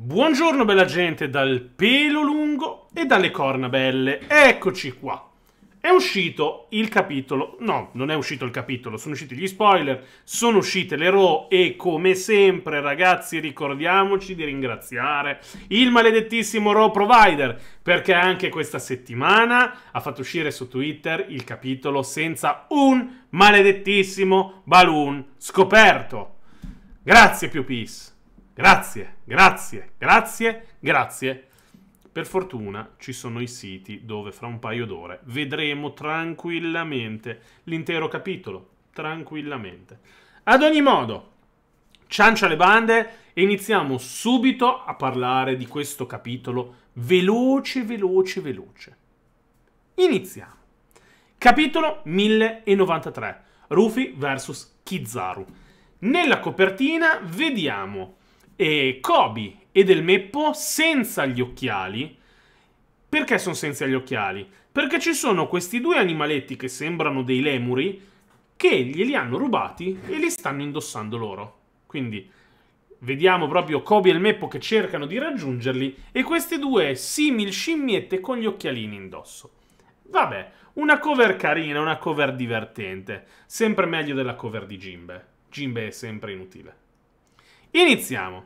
Buongiorno bella gente dal pelo lungo e dalle corna belle. Eccoci qua. È uscito il capitolo, no, non è uscito il capitolo, sono usciti gli spoiler, sono uscite le RO e come sempre ragazzi ricordiamoci di ringraziare il maledettissimo RO Provider perché anche questa settimana ha fatto uscire su Twitter il capitolo senza un maledettissimo balloon scoperto. Grazie più peace. Grazie, grazie, grazie, grazie. Per fortuna ci sono i siti dove fra un paio d'ore vedremo tranquillamente l'intero capitolo. Tranquillamente. Ad ogni modo, ciancia le bande e iniziamo subito a parlare di questo capitolo veloce, veloce, veloce. Iniziamo. Capitolo 1093. Rufy vs Kizaru. Nella copertina vediamo e Kobe e del Meppo senza gli occhiali. Perché sono senza gli occhiali? Perché ci sono questi due animaletti che sembrano dei lemuri che glieli hanno rubati e li stanno indossando loro. Quindi vediamo proprio Kobe e il Meppo che cercano di raggiungerli e queste due simil scimmiette con gli occhialini indosso. Vabbè, una cover carina, una cover divertente. Sempre meglio della cover di Jimbe. Jimbe è sempre inutile. Iniziamo.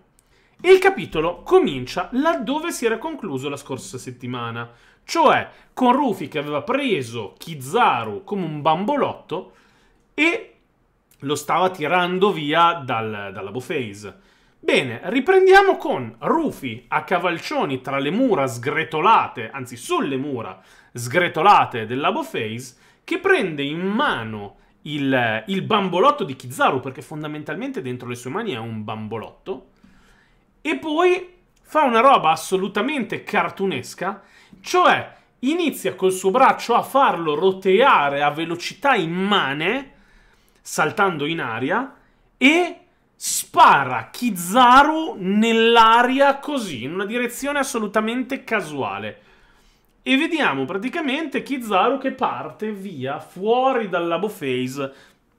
Il capitolo comincia laddove si era concluso la scorsa settimana, cioè con Rufy che aveva preso Kizaru come un bambolotto e lo stava tirando via dal, dalla Bofase. Bene, riprendiamo con Rufy a cavalcioni tra le mura sgretolate, anzi sulle mura sgretolate della Bofase, che prende in mano il, il bambolotto di Kizaru, perché fondamentalmente dentro le sue mani è un bambolotto, e poi fa una roba assolutamente cartunesca, cioè inizia col suo braccio a farlo roteare a velocità immane, saltando in aria, e spara Kizaru nell'aria così, in una direzione assolutamente casuale e vediamo praticamente Kizaru che parte via fuori dal labo phase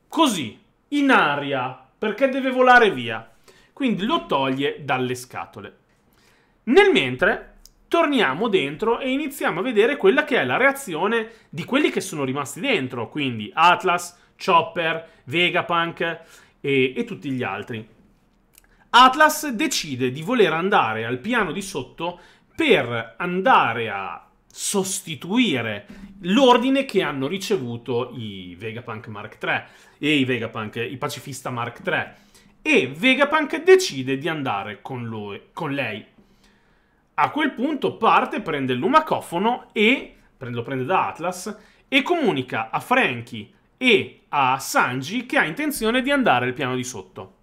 così, in aria, perché deve volare via. Quindi lo toglie dalle scatole. Nel mentre torniamo dentro e iniziamo a vedere quella che è la reazione di quelli che sono rimasti dentro, quindi Atlas, Chopper, Vegapunk e, e tutti gli altri. Atlas decide di voler andare al piano di sotto per andare a sostituire l'ordine che hanno ricevuto i Vegapunk Mark III e i Vegapunk, i pacifista Mark III. E Vegapunk decide di andare con, lui, con lei. A quel punto parte, prende il lumacofono e lo prende da Atlas e comunica a Frankie e a Sanji che ha intenzione di andare al piano di sotto.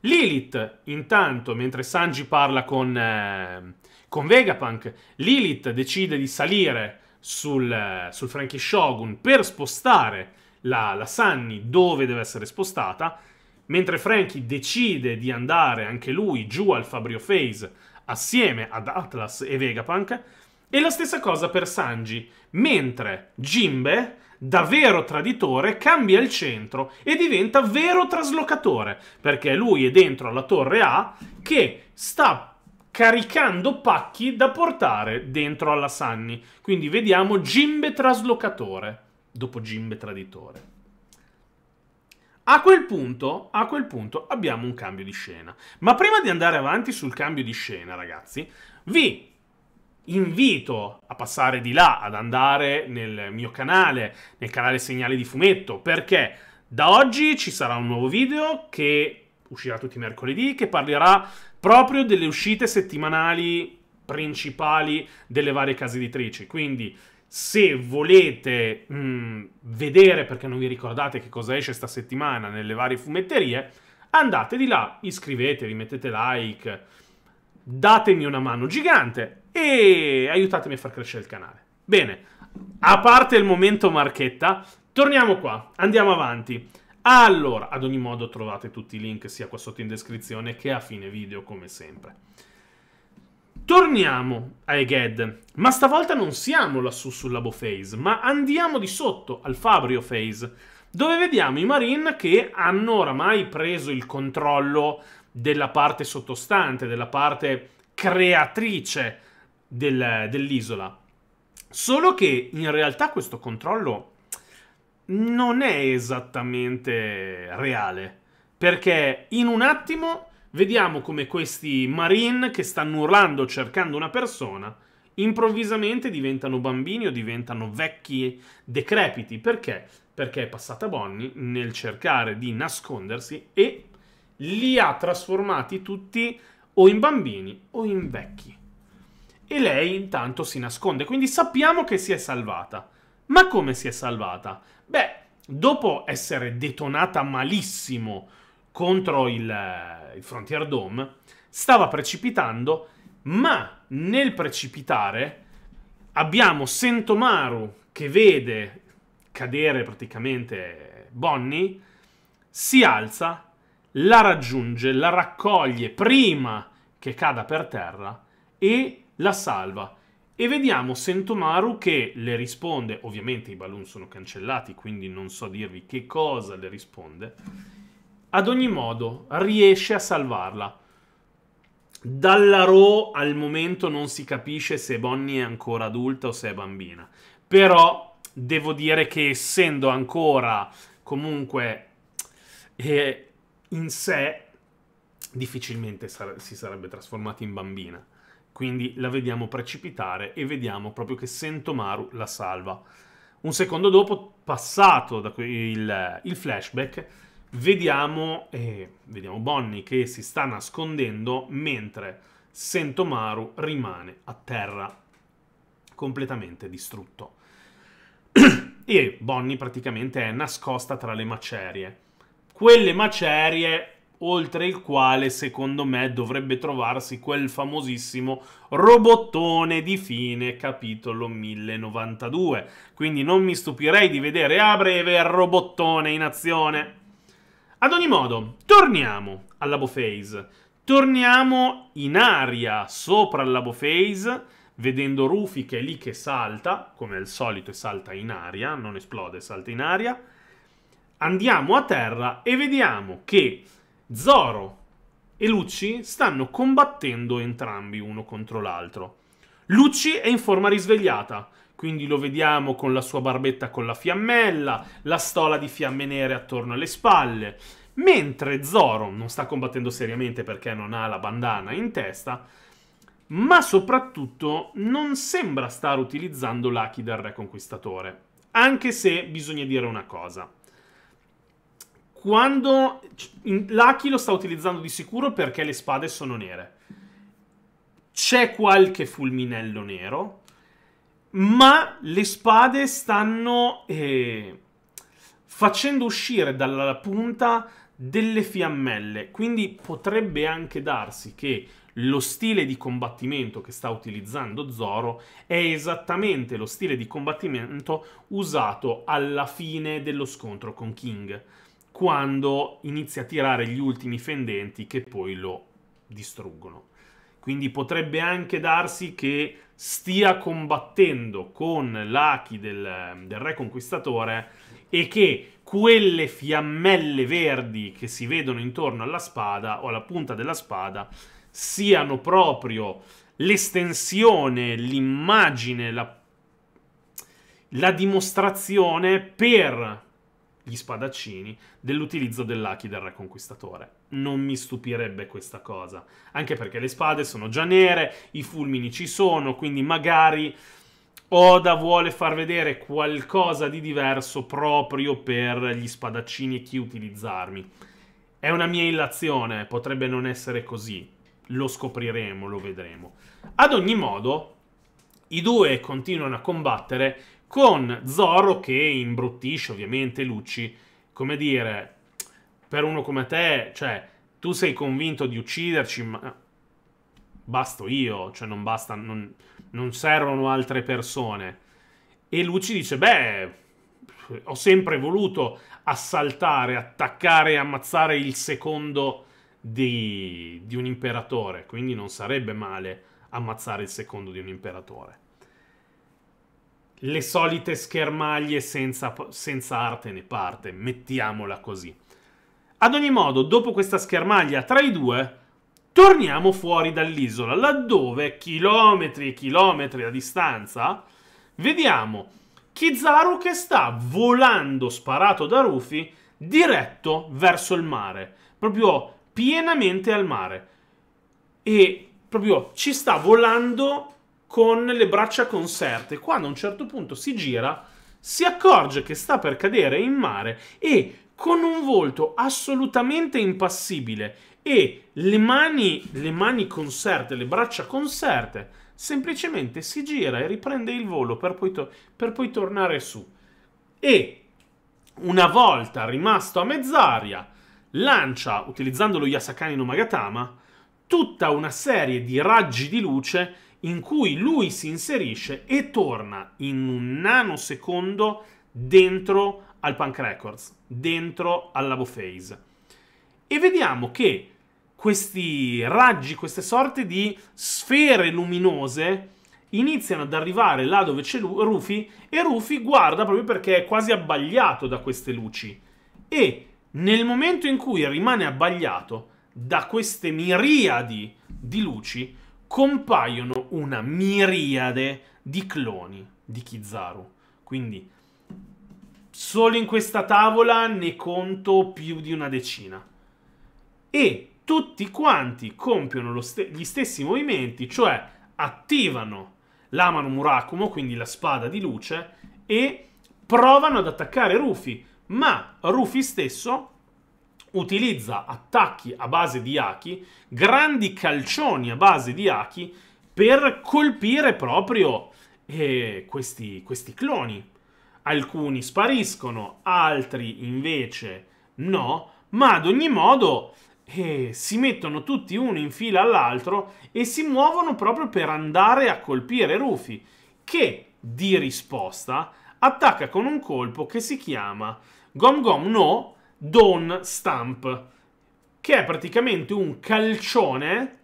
Lilith, intanto, mentre Sanji parla con, eh, con Vegapunk. Lilith decide di salire sul, sul Frankie Shogun per spostare la, la Sunny dove deve essere spostata, mentre Frankie decide di andare anche lui giù al Fabrio Phase assieme ad Atlas e Vegapunk. E la stessa cosa per Sanji, mentre Jimbe, da vero traditore, cambia il centro e diventa vero traslocatore, perché lui è dentro alla torre A che sta caricando pacchi da portare dentro alla Sunny. Quindi vediamo Jimbe traslocatore, dopo Jimbe traditore. A quel, punto, a quel punto abbiamo un cambio di scena. Ma prima di andare avanti sul cambio di scena, ragazzi, vi invito a passare di là, ad andare nel mio canale, nel canale Segnale di Fumetto, perché da oggi ci sarà un nuovo video che uscirà tutti i mercoledì, che parlerà proprio delle uscite settimanali principali delle varie case editrici. Quindi se volete mh, mm, vedere perché non vi ricordate che cosa esce sta settimana nelle varie fumetterie, andate di là, iscrivetevi, mettete like, datemi una mano gigante e aiutatemi a far crescere il canale. Bene, a parte il momento marchetta, torniamo qua, andiamo avanti. Allora, ad ogni modo trovate tutti i link sia qua sotto in descrizione che a fine video come sempre. Torniamo a Eged, ma stavolta non siamo lassù sul Labo Phase, ma andiamo di sotto al Fabrio Phase, dove vediamo i Marine che hanno oramai preso il controllo della parte sottostante, della parte creatrice del, dell'isola. Solo che in realtà questo controllo non è esattamente reale. Perché in un attimo vediamo come questi marine che stanno urlando cercando una persona improvvisamente diventano bambini o diventano vecchi decrepiti. Perché? Perché è passata Bonnie nel cercare di nascondersi e li ha trasformati tutti o in bambini o in vecchi. E lei intanto si nasconde, quindi sappiamo che si è salvata. Ma come si è salvata? Beh, dopo essere detonata malissimo contro il, eh, il Frontier Dome, stava precipitando, ma nel precipitare abbiamo Sentomaru che vede cadere praticamente Bonnie, si alza, la raggiunge, la raccoglie prima che cada per terra e la salva. E vediamo Sentomaru che le risponde, ovviamente i balloon sono cancellati, quindi non so dirvi che cosa le risponde. Ad ogni modo, riesce a salvarla. Dalla Ro al momento non si capisce se Bonnie è ancora adulta o se è bambina. Però devo dire che essendo ancora comunque eh, in sé, difficilmente sar- si sarebbe trasformata in bambina. Quindi la vediamo precipitare e vediamo proprio che Sentomaru la salva. Un secondo dopo, passato da il, il flashback, vediamo, eh, vediamo Bonnie che si sta nascondendo mentre Sentomaru rimane a terra, completamente distrutto. e Bonnie praticamente è nascosta tra le macerie. Quelle macerie oltre il quale secondo me dovrebbe trovarsi quel famosissimo robottone di fine capitolo 1092. Quindi non mi stupirei di vedere a breve il robottone in azione. Ad ogni modo, torniamo alla Bophase. Torniamo in aria sopra la Bophase, vedendo Rufy che è lì che salta, come al solito salta in aria, non esplode, salta in aria. Andiamo a terra e vediamo che Zoro e Lucci stanno combattendo entrambi uno contro l'altro. Lucci è in forma risvegliata, quindi lo vediamo con la sua barbetta con la fiammella, la stola di fiamme nere attorno alle spalle, mentre Zoro non sta combattendo seriamente perché non ha la bandana in testa, ma soprattutto non sembra stare utilizzando l'Aki del Re Conquistatore. Anche se bisogna dire una cosa quando Lucky lo sta utilizzando di sicuro perché le spade sono nere. C'è qualche fulminello nero, ma le spade stanno eh, facendo uscire dalla punta delle fiammelle, quindi potrebbe anche darsi che lo stile di combattimento che sta utilizzando Zoro è esattamente lo stile di combattimento usato alla fine dello scontro con King quando inizia a tirare gli ultimi fendenti che poi lo distruggono. Quindi potrebbe anche darsi che stia combattendo con l'Aki del, del Re Conquistatore e che quelle fiammelle verdi che si vedono intorno alla spada o alla punta della spada siano proprio l'estensione, l'immagine, la, la dimostrazione per gli spadaccini dell'utilizzo dell'Aki del Re Conquistatore. Non mi stupirebbe questa cosa, anche perché le spade sono già nere, i fulmini ci sono, quindi magari Oda vuole far vedere qualcosa di diverso proprio per gli spadaccini e chi utilizzarmi. È una mia illazione, potrebbe non essere così. Lo scopriremo, lo vedremo. Ad ogni modo, i due continuano a combattere con Zoro che imbruttisce ovviamente Lucci, come dire, per uno come te, cioè, tu sei convinto di ucciderci, ma basto io, cioè non basta, non, non servono altre persone. E Lucci dice, beh, ho sempre voluto assaltare, attaccare e ammazzare il secondo di, di un imperatore, quindi non sarebbe male ammazzare il secondo di un imperatore le solite schermaglie senza, senza arte né parte, mettiamola così. Ad ogni modo, dopo questa schermaglia tra i due, torniamo fuori dall'isola, laddove, chilometri e chilometri a distanza, vediamo Kizaru che sta volando sparato da Rufy diretto verso il mare, proprio pienamente al mare. E proprio ci sta volando con le braccia conserte. Quando a un certo punto si gira, si accorge che sta per cadere in mare e con un volto assolutamente impassibile e le mani, le mani concerte, le braccia conserte, semplicemente si gira e riprende il volo per poi, to- per poi tornare su. E una volta rimasto a mezz'aria, lancia, utilizzando lo Yasakani no Magatama, tutta una serie di raggi di luce in cui lui si inserisce e torna in un nanosecondo dentro al Punk Records, dentro al Labo Phase. E vediamo che questi raggi, queste sorte di sfere luminose iniziano ad arrivare là dove c'è Rufy e Rufy guarda proprio perché è quasi abbagliato da queste luci. E nel momento in cui rimane abbagliato da queste miriadi di luci, compaiono una miriade di cloni di Kizaru. Quindi solo in questa tavola ne conto più di una decina. E tutti quanti compiono st gli stessi movimenti, cioè attivano l'Amano Murakumo, quindi la spada di luce, e provano ad attaccare Rufy, ma Rufy stesso utilizza attacchi a base di Aki, grandi calcioni a base di Aki, per colpire proprio eh, questi, questi cloni. Alcuni spariscono, altri invece no, ma ad ogni modo eh, si mettono tutti uno in fila all'altro e si muovono proprio per andare a colpire Rufy, che di risposta attacca con un colpo che si chiama Gom Gom No, Dawn Stamp, che è praticamente un calcione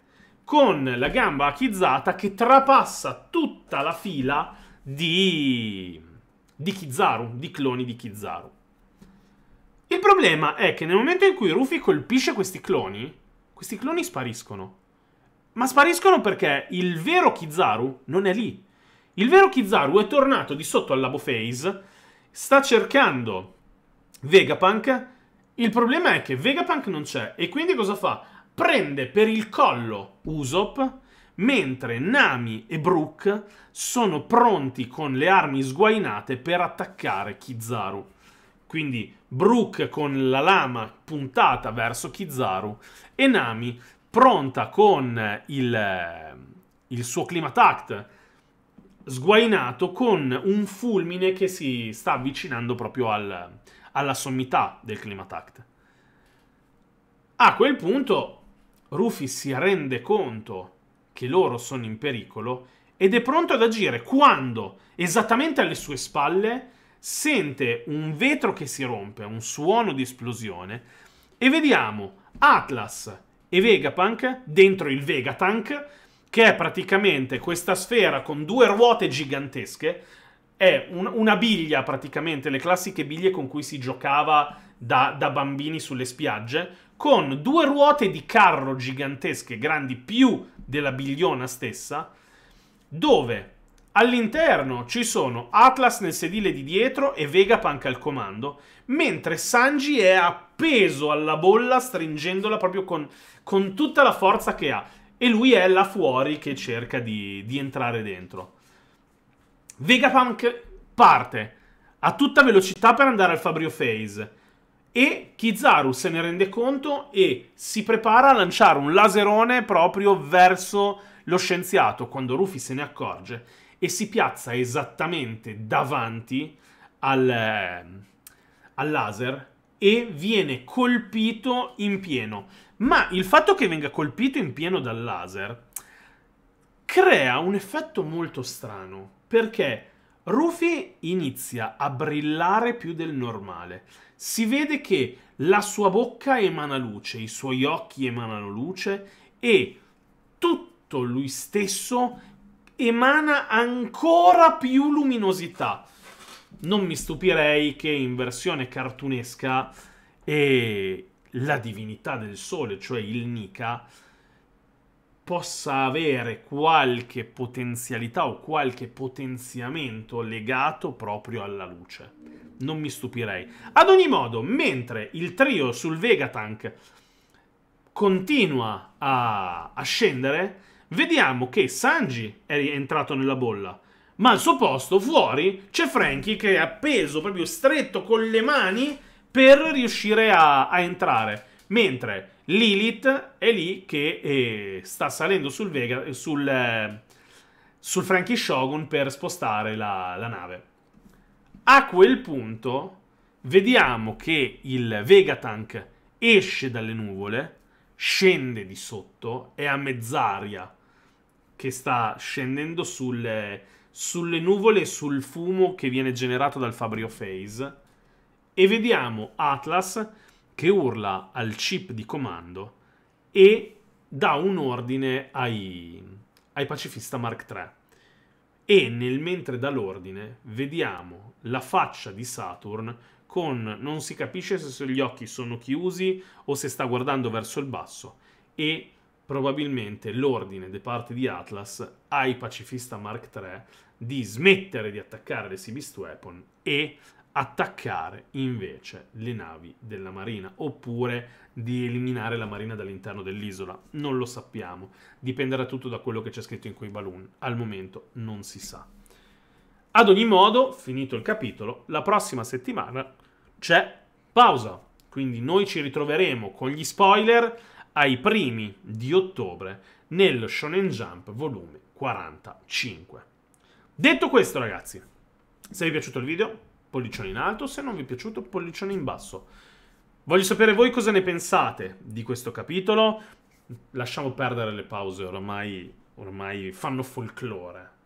con la gamba achizzata che trapassa tutta la fila di, di Kizaru, di cloni di Kizaru. Il problema è che nel momento in cui Rufy colpisce questi cloni, questi cloni spariscono. Ma spariscono perché il vero Kizaru non è lì. Il vero Kizaru è tornato di sotto al Labo Face, sta cercando Vegapunk il problema è che Vegapunk non c'è e quindi cosa fa? Prende per il collo Usopp mentre Nami e Brook sono pronti con le armi sguainate per attaccare Kizaru. Quindi Brook con la lama puntata verso Kizaru e Nami pronta con il, il suo Climatact sguainato con un fulmine che si sta avvicinando proprio al, alla sommità del Climatact. A quel punto Rufy si rende conto che loro sono in pericolo ed è pronto ad agire quando, esattamente alle sue spalle, sente un vetro che si rompe, un suono di esplosione e vediamo Atlas e Vegapunk dentro il Vegatank, che è praticamente questa sfera con due ruote gigantesche è un, una biglia praticamente, le classiche biglie con cui si giocava da, da bambini sulle spiagge, con due ruote di carro gigantesche, grandi più della bigliona stessa, dove All'interno ci sono Atlas nel sedile di dietro e Vegapunk al comando, mentre Sanji è appeso alla bolla stringendola proprio con, con tutta la forza che ha e lui è là fuori che cerca di, di entrare dentro. Vegapunk parte a tutta velocità per andare al Fabrio Phase e Kizaru se ne rende conto e si prepara a lanciare un laserone proprio verso lo scienziato quando Rufy se ne accorge e si piazza esattamente davanti al, eh, al laser e viene colpito in pieno. Ma il fatto che venga colpito in pieno dal laser crea un effetto molto strano perché Rufy inizia a brillare più del normale. Si vede che la sua bocca emana luce, i suoi occhi emanano luce e tutto lui stesso emana ancora più luminosità. Non mi stupirei che in versione cartunesca eh, la divinità del sole, cioè il Nika, possa avere qualche potenzialità o qualche potenziamento legato proprio alla luce. Non mi stupirei. Ad ogni modo, mentre il trio sul Vegatank continua a, a scendere, vediamo che Sanji è entrato nella bolla. Ma al suo posto, fuori, c'è Frankie che è appeso proprio stretto con le mani per riuscire a, a entrare. Mentre Lilith è lì che eh, sta salendo sul, Vega, sul, eh, sul Frankie Shogun per spostare la, la nave. A quel punto vediamo che il Vegatank esce dalle nuvole, scende di sotto, è a mezz'aria che sta scendendo sulle, sulle nuvole e sul fumo che viene generato dal Fabrio Phase. E vediamo Atlas che urla al chip di comando e dà un ordine ai, ai pacifista Mark III. E nel mentre dà l'ordine vediamo la faccia di Saturn con non si capisce se gli occhi sono chiusi o se sta guardando verso il basso e probabilmente l'ordine da parte di Atlas ai pacifista Mark III di smettere di attaccare le Sibist Weapon e attaccare invece le navi della marina oppure di eliminare la marina dall'interno dell'isola. Non lo sappiamo, dipenderà tutto da quello che c'è scritto in quei balloon. Al momento non si sa. Ad ogni modo, finito il capitolo, la prossima settimana c'è pausa. Quindi noi ci ritroveremo con gli spoiler ai primi di ottobre nello Shonen Jump volume 45. Detto questo, ragazzi, se vi è piaciuto il video pollicione in alto, se non vi è piaciuto pollicione in basso. Voglio sapere voi cosa ne pensate di questo capitolo. Lasciamo perdere le pause, ormai, ormai fanno folklore.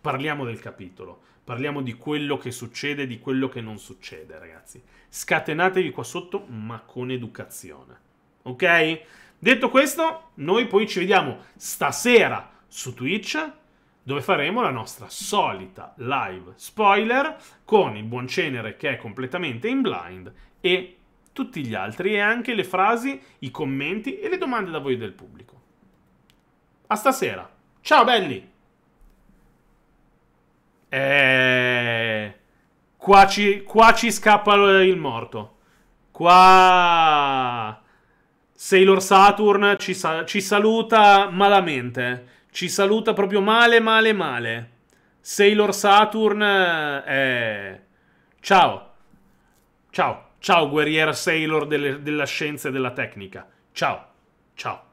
Parliamo del capitolo, parliamo di quello che succede, di quello che non succede, ragazzi. Scatenatevi qua sotto, ma con educazione. Ok? Detto questo, noi poi ci vediamo stasera su Twitch dove faremo la nostra solita live spoiler con il buon cenere che è completamente in blind e tutti gli altri e anche le frasi, i commenti e le domande da voi del pubblico. A stasera. Ciao belli! Eeeh... qua, ci, qua ci scappa il morto. Qua Sailor Saturn ci, sa ci saluta malamente ci saluta proprio male, male, male. Sailor Saturn, eh... ciao. Ciao, ciao guerriera Sailor delle, della scienza e della tecnica. Ciao, ciao.